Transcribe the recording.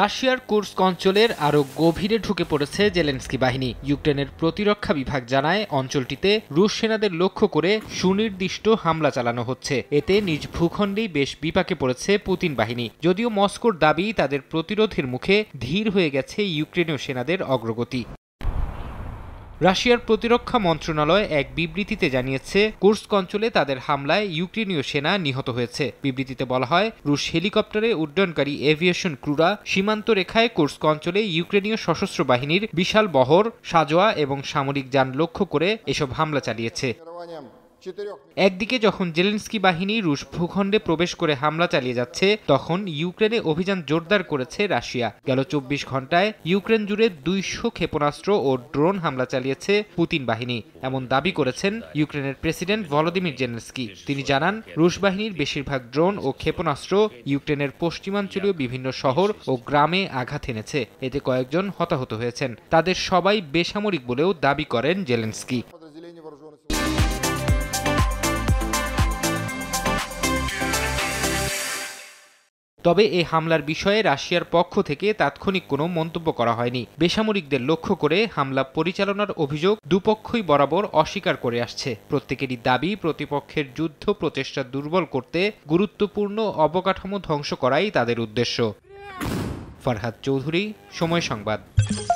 রাশিয়ার কোর্স অঞ্চলের আরও গভীরে ঢুকে পড়েছে জেলেন্সকি বাহিনী ইউক্রেনের প্রতিরক্ষা বিভাগ জানায় অঞ্চলটিতে রুশ সেনাদের লক্ষ্য করে সুনির্দিষ্ট হামলা চালানো হচ্ছে এতে নিজ ভূখণ্ডেই বেশ বিপাকে পড়েছে পুতিন বাহিনী যদিও মস্কোর দাবি তাদের প্রতিরোধের মুখে ধীর হয়ে গেছে ইউক্রেনীয় সেনাদের অগ্রগতি রাশিয়ার প্রতিরক্ষা মন্ত্রণালয় এক বিবৃতিতে জানিয়েছে কুর্স্ক অঞ্চলে তাদের হামলায় ইউক্রেনীয় সেনা নিহত হয়েছে বিবৃতিতে বলা হয় রুশ হেলিকপ্টারে উড্ডয়নকারী এভিয়েশন ক্রুরা সীমান্ত রেখায় কুর্স্ক অঞ্চলে ইউক্রেনীয় সশস্ত্র বাহিনীর বিশাল বহর সাজোয়া এবং সামরিক যান লক্ষ্য করে এসব হামলা চালিয়েছে একদিকে যখন জেলেন্সকি বাহিনী রুশ ভূখণ্ডে প্রবেশ করে হামলা চালিয়ে যাচ্ছে তখন ইউক্রেনে অভিযান জোরদার করেছে রাশিয়া গেল চব্বিশ ঘন্টায় ইউক্রেন জুড়ে দুইশো ক্ষেপণাস্ত্র ও ড্রোন হামলা চালিয়েছে পুতিন বাহিনী এমন দাবি করেছেন ইউক্রেনের প্রেসিডেন্ট ভলোদিমির জেলেন্সকি তিনি জানান রুশ বাহিনীর বেশিরভাগ ড্রোন ও ক্ষেপণাস্ত্র ইউক্রেনের পশ্চিমাঞ্চলীয় বিভিন্ন শহর ও গ্রামে আঘাত এনেছে এতে কয়েকজন হতাহত হয়েছেন তাদের সবাই বেসামরিক বলেও দাবি করেন জেলেন্সকি তবে এ হামলার বিষয়ে রাশিয়ার পক্ষ থেকে তাৎক্ষণিক কোনো মন্তব্য করা হয়নি বেসামরিকদের লক্ষ্য করে হামলা পরিচালনার অভিযোগ দুপক্ষই বরাবর অস্বীকার করে আসছে প্রত্যেকেরই দাবি প্রতিপক্ষের যুদ্ধ প্রচেষ্টা দুর্বল করতে গুরুত্বপূর্ণ অবকাঠামো ধ্বংস করাই তাদের উদ্দেশ্য ফারহাদ চৌধুরী সময় সংবাদ